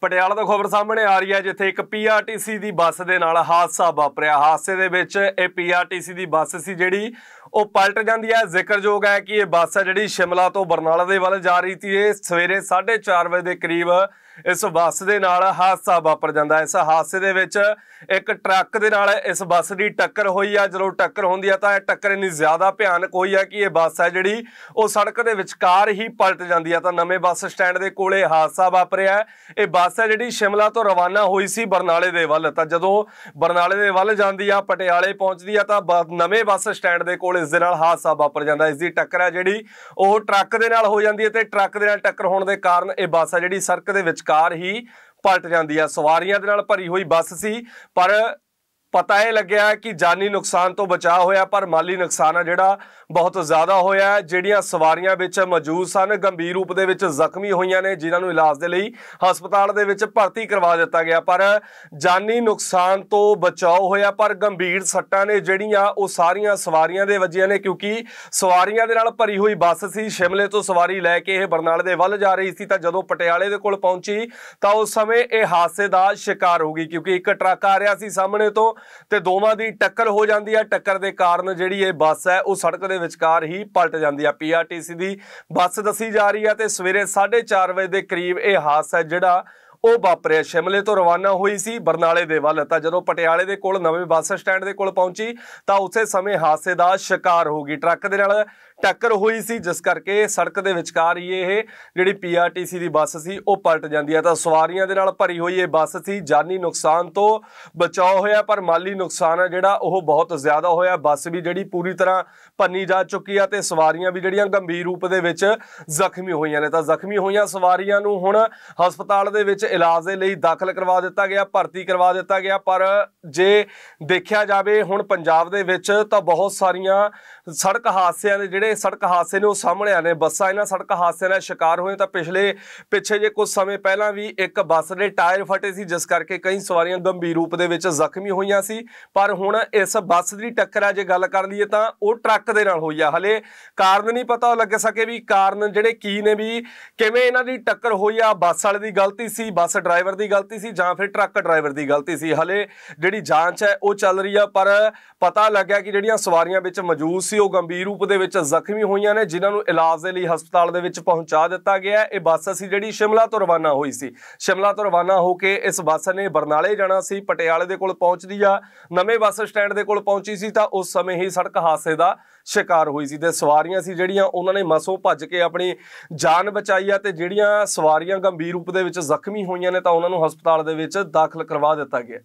ਪਟਿਆਲਾ ਤੋਂ ਖਬਰ ਸਾਹਮਣੇ ਆ ਰਹੀ ਹੈ ਜਿੱਥੇ ਇੱਕ ਪੀਆਰਟੀਸੀ ਦੀ ਬੱਸ ਦੇ ਨਾਲ ਹਾਦਸਾ ਵਾਪਰਿਆ ਹਾਦਸੇ ਦੇ ਵਿੱਚ ਇਹ ਪੀਆਰਟੀਸੀ ਦੀ ਬੱਸ ਸੀ ਜਿਹੜੀ ਉਹ ਪਲਟ ਜਾਂਦੀ ਹੈ ਜ਼ਿਕਰਯੋਗ ਹੈ ਕਿ ਇਹ ਬੱਸ ਹੈ ਜਿਹੜੀ ਸ਼ਿਮਲਾ ਤੋਂ ਬਰਨਾਲਾ ਦੇ ਵੱਲ ਜਾ ਰਹੀ ਸੀ ਇਹ ਸਵੇਰੇ 4:30 ਵਜੇ ਦੇ ਕਰੀਬ ਇਸ ਬੱਸ ਦੇ ਨਾਲ ਹਾਦਸਾ ਵਾਪਰ ਜਾਂਦਾ ਇਸ ਹਾਦਸੇ ਦੇ ਵਿੱਚ ਇੱਕ ਟਰੱਕ ਦੇ ਨਾਲ ਇਸ ਬੱਸ ਦੀ ਟੱਕਰ ਹੋਈ ਆ ਜਦੋਂ ਟੱਕਰ ਹੁੰਦੀ ਆ ਤਾਂ ਇਹ ਟੱਕਰ ਇੰਨੀ ਜ਼ਿਆਦਾ ਭਿਆਨਕ ਹੋਈ ਆ ਕਿ ਇਹ ਬੱਸ ਹੈ ਜਿਹੜੀ ਉਹ ਸੜਕ ਦੇ ਵਿਚਕਾਰ ਹੀ ਪਲਟ ਜਾਂਦੀ ਆ ਤਾਂ ਨਵੇਂ ਬੱਸ ਸਟੈਂਡ ਦੇ ਕੋਲੇ ਹਾਦਸਾ ਵਾਪਰਿਆ ਇਹ ਬੱਸ ਬੱਸ ਹੈ ਜਿਹੜੀ ਸ਼ਿਮਲਾ ਤੋਂ ਰਵਾਨਾ ਹੋਈ ਸੀ ਬਰਨਾਲੇ ਦੇ ਵੱਲ ਤਾਂ ਜਦੋਂ ਬਰਨਾਲੇ ਦੇ ਵੱਲ ਜਾਂਦੀ ਆ ਪਟਿਆਲੇ ਪਹੁੰਚਦੀ ਆ ਤਾਂ ਨਵੇਂ ਬੱਸ ਸਟੈਂਡ ਦੇ ਕੋਲ ਇਸ ਦੇ ਨਾਲ ਹਾਦਸਾ ਵਾਪਰ ਜਾਂਦਾ ਇਸ ਦੀ ਟੱਕਰ ਹੈ ਜਿਹੜੀ ਉਹ ਟਰੱਕ ਦੇ ਨਾਲ ਹੋ ਜਾਂਦੀ ਹੈ ਤੇ ਟਰੱਕ ਦੇ ਨਾਲ ਟੱਕਰ ਹੋਣ ਦੇ ਕਾਰਨ ਇਹ ਬੱਸ ਹੈ ਜਿਹੜੀ ਸੜਕ ਦੇ ਵਿਚਕਾਰ ਹੀ ਪਲਟ ਜਾਂਦੀ ਆ ਸਵਾਰੀਆਂ ਦੇ ਨਾਲ ਭਰੀ ਹੋਈ ਬੱਸ ਸੀ ਪਰ ਪਤਾ ਇਹ ਲੱਗਿਆ ਕਿ ਜਾਨੀ ਨੁਕਸਾਨ ਤੋਂ ਬਚਾਅ ਹੋਇਆ ਪਰ ਮਾਲੀ ਨੁਕਸਾਨ ਆ ਜਿਹੜਾ ਬਹੁਤ ਜ਼ਿਆਦਾ ਹੋਇਆ ਜਿਹੜੀਆਂ ਸਵਾਰੀਆਂ ਵਿੱਚ ਮੌਜੂਦ ਸਨ ਗੰਭੀਰ ਰੂਪ ਦੇ ਵਿੱਚ ਜ਼ਖਮੀ ਹੋਈਆਂ ਨੇ ਜਿਨ੍ਹਾਂ ਨੂੰ ਇਲਾਜ ਦੇ ਲਈ ਹਸਪਤਾਲ ਦੇ ਵਿੱਚ ਭਰਤੀ ਕਰਵਾ ਦਿੱਤਾ ਗਿਆ ਪਰ ਜਾਨੀ ਨੁਕਸਾਨ ਤੋਂ ਬਚਾਅ ਹੋਇਆ ਪਰ ਗੰਭੀਰ ਸੱਟਾਂ ਨੇ ਜਿਹੜੀਆਂ ਉਹ ਸਾਰੀਆਂ ਸਵਾਰੀਆਂ ਦੇ ਵੱਜੀਆਂ ਨੇ ਕਿਉਂਕਿ ਸਵਾਰੀਆਂ ਦੇ ਨਾਲ ਭਰੀ ਹੋਈ ਬੱਸ ਸੀ ਸ਼ਿਮਲੇ ਤੋਂ ਸਵਾਰੀ ਲੈ ਕੇ ਇਹ ਬਰਨਾਲੇ ਦੇ ਵੱਲ ਜਾ ਰਹੀ ਸੀ ਤਾਂ ਜਦੋਂ ਪਟਿਆਲੇ ਦੇ ਕੋਲ ਪਹੁੰਚੀ ਤਾਂ ਉਸ ਸਮੇਂ ਇਹ ਹਾਦਸੇ ਦਾ ਸ਼ਿਕਾਰ ਹੋ ਗਈ ਕਿਉਂਕਿ ਇੱਕ ਟਰੱਕ ਆ ਰਿਹਾ ਸੀ ਸਾਹਮਣੇ ਤੋਂ ਤੇ ਦੋਵਾਂ ਦੀ ਟੱਕਰ ਹੋ ਜਾਂਦੀ ਹੈ ਟੱਕਰ ਦੇ ਕਾਰਨ ਜਿਹੜੀ ਇਹ ਬੱਸ ਹੈ ਉਹ ਸੜਕ ਦੇ ਵਿਚਕਾਰ ਹੀ ਪਲਟ ਜਾਂਦੀ ਹੈ ਪੀਆਰਟੀਸੀ ਦੀ ਬੱਸ ਦੱਸੀ ਜਾ ਰਹੀ ਹੈ ਤੇ ਸਵੇਰੇ 4:30 ਵਜੇ ਦੇ ਕਰੀਬ ਇਹ ਹਾਦਸਾ ਜਿਹੜਾ ਉਹ ਵਾਪਰਿਆ ਸ਼ਿਮਲੇ ਤੋਂ ਰਵਾਨਾ ਹੋਈ ਸੀ ਬਰਨਾਲੇ ਦੇ ਵੱਲ ਤਾਂ ਜਦੋਂ ਪਟਿਆਲੇ ਦੇ ਕੋਲ ਨਵੇਂ ਬੱਸ ਸਟੈਂਡ ਦੇ ਕੋਲ ਪਹੁੰਚੀ ਤਾਂ ਉਸੇ ਸਮੇਂ ਹਾਦਸੇ ਦਾ ਸ਼ਿਕਾਰ ਹੋ ਗਈ ਟਰੱਕ ਦੇ ਨਾਲ ਟੱਕਰ ਹੋਈ ਸੀ ਜਿਸ ਕਰਕੇ ਸੜਕ ਦੇ ਵਿਚਕਾਰ ਹੀ ਇਹ ਜਿਹੜੀ ਪੀਆਰਟੀਸੀ ਦੀ ਬੱਸ ਸੀ ਉਹ ਪਲਟ ਜਾਂਦੀ ਹੈ ਤਾਂ ਸਵਾਰੀਆਂ ਦੇ ਨਾਲ ਭਰੀ ਹੋਈ ਇਹ ਬੱਸ ਸੀ ਜਾਨੀ ਨੁਕਸਾਨ ਤੋਂ ਬਚਾਅ ਹੋਇਆ ਪਰ ਮਾਲੀ ਨੁਕਸਾਨ ਹੈ ਜਿਹੜਾ ਉਹ ਬਹੁਤ ਜ਼ਿਆਦਾ ਹੋਇਆ ਬੱਸ ਵੀ ਜਿਹੜੀ ਪੂਰੀ ਤਰ੍ਹਾਂ ਪੰਨੀ ਜਾ ਚੁੱਕੀ ਆ ਤੇ ਸਵਾਰੀਆਂ ਵੀ ਜਿਹੜੀਆਂ ਗੰਭੀਰ ਰੂਪ ਦੇ ਵਿੱਚ ਜ਼ਖਮੀ ਹੋਈਆਂ ਨੇ ਤਾਂ ਜ਼ਖਮੀ ਹੋਈਆਂ ਸਵਾਰੀਆਂ ਨੂੰ ਹੁਣ ਹਸਪਤਾਲ ਦੇ ਵਿੱਚ ਇਲਾਜ ਦੇ ਲਈ ਦਾਖਲ ਕਰਵਾ ਦਿੱਤਾ ਗਿਆ ਭਰਤੀ ਕਰਵਾ ਦਿੱਤਾ ਗਿਆ ਪਰ ਜੇ ਦੇਖਿਆ ਜਾਵੇ ਹੁਣ ਪੰਜਾਬ ਦੇ ਵਿੱਚ ਤਾਂ ਬਹੁਤ ਸਾਰੀਆਂ ਸੜਕ ਹਾਦਸਿਆਂ ਦੇ ਜਿਹੜੇ ਸੜਕ ਹਾਦਸੇ ਨੇ ਉਹ ਸਾਹਮਣੇ ਆਨੇ ਬੱਸਾਂ ਇਹਨਾਂ ਸੜਕ ਹਾਦਸਿਆਂ ਦਾ ਸ਼ਿਕਾਰ ਹੋਏ ਤਾਂ ਪਿਛਲੇ ਪਿੱਛੇ ਜੇ ਕੁਝ ਸਮੇਂ ਪਹਿਲਾਂ ਵੀ ਇੱਕ ਬੱਸ ਦੇ ਟਾਇਰ ਫਟੇ ਸੀ ਜਿਸ ਕਰਕੇ ਕਈ ਸਵਾਰੀਆਂ ਗੰਭੀਰ ਰੂਪ ਦੇ ਵਿੱਚ ਜ਼ਖਮੀ ਹੋਈਆਂ ਸੀ ਪਰ ਹੁਣ ਇਸ ਬੱਸ ਦੀ ਟੱਕਰ ਆ ਜੇ ਗੱਲ ਕਰ ਲਈਏ ਤਾਂ ਉਹ ਟਰੱਕ ਦੇ ਨਾਲ ਹੋਈ ਆ ਹਲੇ ਕਾਰਨ ਨਹੀਂ ਪਤਾ ਲੱਗ ਸਕੇ ਵੀ ਕਾਰਨ ਜਿਹੜੇ ਕੀ ਨੇ ਵੀ ਕਿਵੇਂ ਇਹਨਾਂ ਦੀ ਟੱਕਰ ਹੋਈ ਆ ਬੱਸ ਵਾਲੇ ਦੀ ਗਲਤੀ ਸੀ ਬੱਸ ਡਰਾਈਵਰ ਦੀ ਗਲਤੀ ਸੀ ਜਾਂ ਫਿਰ ਟਰੱਕ ਡਰਾਈਵਰ ਦੀ ਗਲਤੀ ਸੀ ਹਲੇ ਜਿਹੜੀ ਜਾਂਚ ਹੈ ਉਹ ਚੱਲ ਰਹੀ ਆ ਪਰ ਪਤਾ ਲੱਗਿਆ ਕਿ ਜਿਹੜੀਆਂ ਸਵਾਰੀਆਂ ਵਿੱਚ ਮੌਜੂਦ ਸੀ ਉਹ ਗੰਭੀਰ ਰੂਪ ਦੇ ਵਿੱਚ ਜ਼ਖਮੀ ਹੋਈਆਂ ਨੇ ਜਿਨ੍ਹਾਂ ਨੂੰ ਇਲਾਜ ਦੇ ਲਈ ਹਸਪਤਾਲ ਦੇ ਵਿੱਚ ਪਹੁੰਚਾ ਦਿੱਤਾ ਗਿਆ ਇਹ ਬੱਸ ਸੀ ਜਿਹੜੀ ਸ਼ਿਮਲਾ ਤੋਂ ਰਵਾਨਾ ਹੋਈ ਸੀ ਸ਼ਿਮਲਾ ਤੋਂ ਰਵਾਨਾ ਹੋ ਕੇ ਇਸ ਬੱਸ ਨੇ ਬਰਨਾਲੇ ਜਾਣਾ ਸੀ ਪਟਿਆਲੇ ਦੇ ਕੋਲ ਪਹੁੰਚਦੀ ਆ ਨਵੇਂ ਬੱਸ ਸਟੈਂਡ ਦੇ ਕੋਲ ਪਹੁੰਚੀ ਸੀ ਤਾਂ ਉਸ ਸਮੇਂ ਹੀ ਸੜਕ ਹਾਦਸੇ ਦਾ ਸ਼ਿਕਾਰ ਹੋਈ ਸੀ ਤੇ ਸਵਾਰੀਆਂ ਸੀ ਜਿਹੜੀਆਂ ਉਹਨਾਂ ਨੇ ਮਸੋਂ ਭੱਜ ਕੇ ਆਪਣੀ ਜਾਨ ਬਚਾਈ ਆ ਤੇ ਜਿਹੜੀਆਂ ਸਵਾਰੀਆਂ ਗੰਭੀਰ ਰੂਪ ਦੇ ਵਿੱਚ ਜ਼ਖਮੀ ਹੋਈਆਂ ਨੇ ਤਾਂ ਉਹਨਾਂ ਨੂੰ ਹਸਪਤਾਲ ਦੇ ਵਿੱਚ ਦਾਖਲ ਕਰਵਾ ਦਿੱਤਾ ਗਿਆ